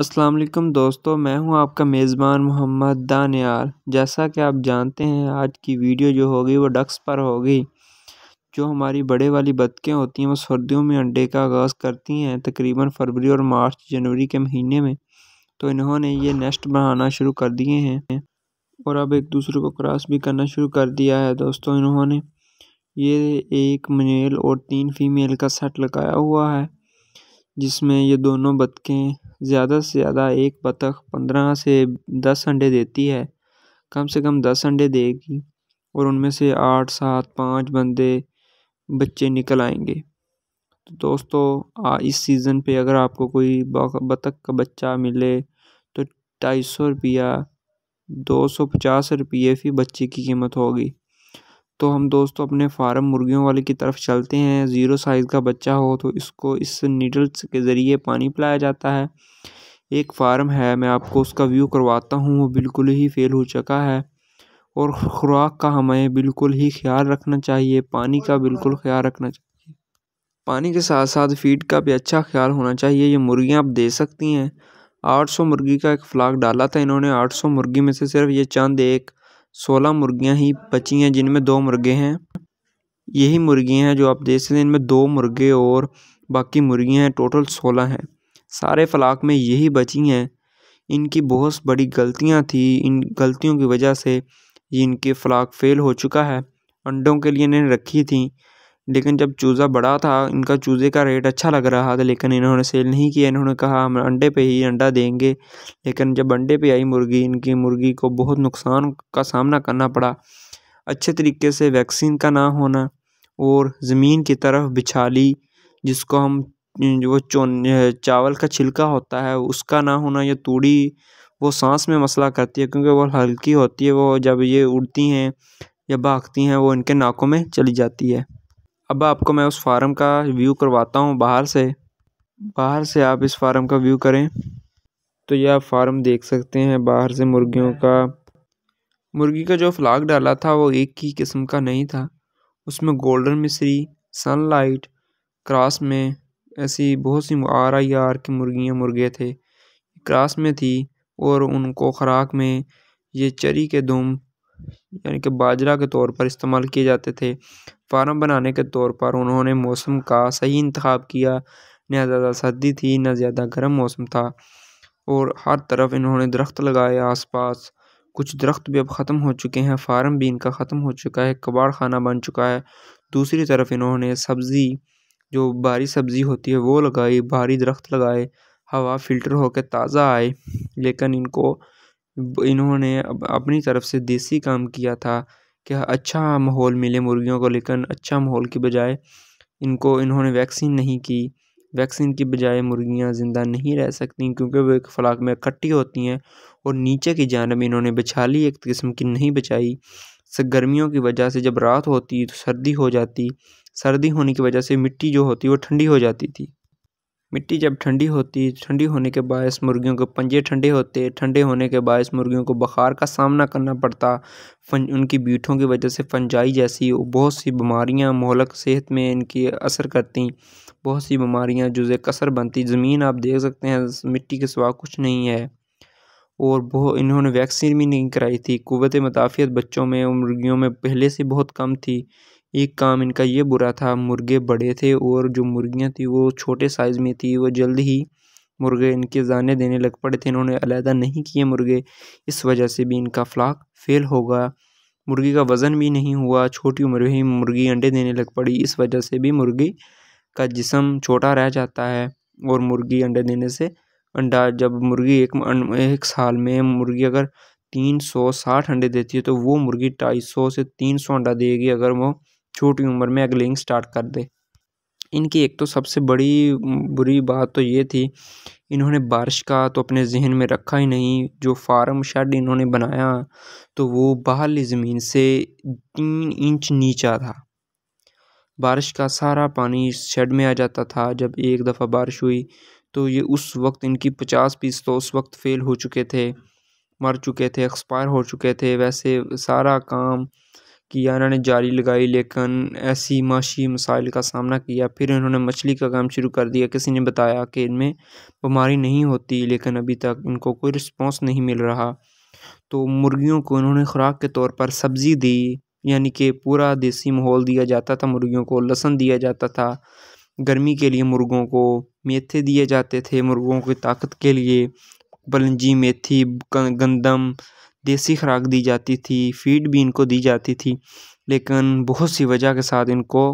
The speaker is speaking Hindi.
अस्सलाम वालेकुम दोस्तों मैं हूं आपका मेज़बान मोहम्मद दानियार जैसा कि आप जानते हैं आज की वीडियो जो होगी वो डक्स पर होगी जो हमारी बड़े वाली बतखें होती हैं वो सर्दियों में अंडे का आगाज़ करती हैं तकरीबन फरवरी और मार्च जनवरी के महीने में तो इन्होंने ये नेस्ट बनाना शुरू कर दिए हैं और अब एक दूसरे को क्रॉस भी करना शुरू कर दिया है दोस्तों इन्होंने ये एक मेल और तीन फीमेल का सेट लगाया हुआ है जिसमें ये दोनों बतखें ज़्यादा से ज़्यादा एक बतख पंद्रह से दस अंडे देती है कम से कम दस अंडे देगी और उनमें से आठ सात पाँच बंदे बच्चे निकल आएंगे तो दोस्तों इस सीज़न पे अगर आपको कोई बतख का बच्चा मिले तो ढाई सौ रुपया दो सौ पचास रुपये फिर बच्चे की कीमत होगी तो हम दोस्तों अपने फार्म मुर्गियों वाले की तरफ चलते हैं ज़ीरो साइज़ का बच्चा हो तो इसको इस नीडल्स के ज़रिए पानी पिलाया जाता है एक फार्म है मैं आपको उसका व्यू करवाता हूँ वो बिल्कुल ही फेल हो चुका है और खुराक का हमें बिल्कुल ही ख्याल रखना चाहिए पानी का बिल्कुल ख्याल रखना चाहिए पानी के साथ साथ फीड का भी अच्छा ख्याल होना चाहिए ये मुर्गियाँ आप दे सकती हैं 800 मुर्गी का एक फ्लाक डाला था इन्होंने 800 मुर्गी में से सिर्फ ये चंद एक सोलह मुर्गियां ही बची हैं जिनमें दो मुर्गे हैं यही मुर्गियां हैं जो आप देख सकते हैं इनमें दो मुर्गे और बाकी मुर्गियां हैं टोटल सोलह हैं सारे फलाक में यही बची हैं इनकी बहुत बड़ी गलतियां थी इन गलतियों की वजह से इनके फलाक फेल हो चुका है अंडों के लिए इन्हें रखी थी लेकिन जब चूज़ा बड़ा था इनका चूज़े का रेट अच्छा लग रहा था लेकिन इन्होंने सेल नहीं किया इन्होंने कहा हम अंडे पे ही अंडा देंगे लेकिन जब अंडे पे आई मुर्गी इनकी मुर्गी को बहुत नुकसान का सामना करना पड़ा अच्छे तरीके से वैक्सीन का ना होना और ज़मीन की तरफ बिछाली जिसको हम वो चौन चावल का छिलका होता है उसका ना होना या तूड़ी वो सांस में मसला करती है क्योंकि वो हल्की होती है वो जब ये उड़ती हैं या भागती हैं वो इनके नाकों में चली जाती है अब आपको मैं उस फार्म का व्यू करवाता हूँ बाहर से बाहर से आप इस फार्म का व्यू करें तो यह आप फार्म देख सकते हैं बाहर से मुर्गियों का मुर्गी का जो फ्लाग डाला था वो एक ही किस्म का नहीं था उसमें गोल्डन मिश्री सनलाइट क्रॉस में ऐसी बहुत सी आर आई आर की मुर्गियाँ मुर्गे थे क्रॉस में थी और उनको खुराक में ये चरी के दुम यानी कि बाजरा के तौर पर इस्तेमाल किए जाते थे फार्म बनाने के तौर पर उन्होंने मौसम का सही इंतखब किया ना ज़्यादा सर्दी थी ना ज़्यादा गर्म मौसम था और हर तरफ इन्होंने दरख्त लगाए आसपास कुछ दरख्त भी अब ख़त्म हो चुके हैं फार्म भी इनका ख़त्म हो चुका है कबाड़ खाना बन चुका है दूसरी तरफ इन्होंने सब्ज़ी जो भारी सब्ज़ी होती है वो लगाई भारी दरख्त लगाए हवा फ़िल्टर होकर ताज़ा आए लेकिन इनको इन्होंने अपनी तरफ से देसी काम किया था कि अच्छा माहौल मिले मुर्गियों को लेकिन अच्छा माहौल के बजाय इनको इन्होंने वैक्सीन नहीं की वैक्सीन की बजाय मुर्गियां ज़िंदा नहीं रह सकती क्योंकि वो एक फलाक में इकट्ठी होती हैं और नीचे की जानब इन्होंने बिछाली एक किस्म की नहीं बचाई गर्मियों की वजह से जब रात होती तो सर्दी हो जाती सर्दी होने की वजह से मिट्टी जो होती वो ठंडी हो जाती थी मिट्टी जब ठंडी होती ठंडी होने के बायस मुर्गियों के पंजे ठंडे होते ठंडे होने के बायस मुर्गियों को बुखार का सामना करना पड़ता फन उनकी बीठों की वजह से फंजाई जैसी बहुत सी बीमारियां मोहलक सेहत में इनकी असर करती बहुत सी बीमारियां जुज़े कसर बनती ज़मीन आप देख सकते हैं मिट्टी के सिवा कुछ नहीं है और बहुत इन्होंने वैक्सीन भी नहीं कराई थी कुत मुदाफ़ियत बच्चों में मुर्गियों में पहले से बहुत कम थी एक काम इनका ये बुरा था मुर्गे बड़े थे और जो मुर्गियाँ थी वो छोटे साइज़ में थी वो जल्द ही मुर्गे इनके जाने देने लग पड़े थे इन्होंने अलहदा नहीं किए मुर्गे इस वजह से भी इनका फ्लाक फेल होगा मुर्गी का वज़न भी नहीं हुआ छोटी उम्र में ही मुर्गी अंडे देने लग पड़ी इस वजह से भी मुर्गी का जिसम छोटा रह जाता है और मुर्गी अंडे देने से अंडा जब मुर्गी एक एक साल में मुर्गी अगर तीन सौ साठ अंडे देती है तो वो मुर्गी ढाई सौ से तीन सौ अंडा देगी अगर वो छोटी उम्र में अगलिंग स्टार्ट कर दे इनकी एक तो सबसे बड़ी बुरी बात तो ये थी इन्होंने बारिश का तो अपने जहन में रखा ही नहीं जो फार्म शेड इन्होंने बनाया तो वो बाहरली ज़मीन से तीन इंच नीचा था बारिश का सारा पानी शेड में आ जाता था जब एक दफ़ा बारिश हुई तो ये उस वक्त इनकी पचास पीस तो उस वक्त फ़ेल हो चुके थे मर चुके थे एक्सपायर हो चुके थे वैसे सारा काम किया इन्होंने जारी लगाई लेकिन ऐसी माशी मसाइल का सामना किया फिर इन्होंने मछली का काम शुरू कर दिया किसी ने बताया कि इनमें बीमारी नहीं होती लेकिन अभी तक इनको कोई रिस्पॉन्स नहीं मिल रहा तो मुर्गियों को इन्होंने खुराक के तौर पर सब्ज़ी दी यानी कि पूरा देसी माहौल दिया जाता था मुर्गियों को लहसन दिया जाता था गर्मी के लिए मुर्गों को मेथे दिए जाते थे मुर्गों की ताकत के लिए बलंजी मेथी गंदम देसी खुराक दी जाती थी फ़ीड भी इनको दी जाती थी लेकिन बहुत सी वजह के साथ इनको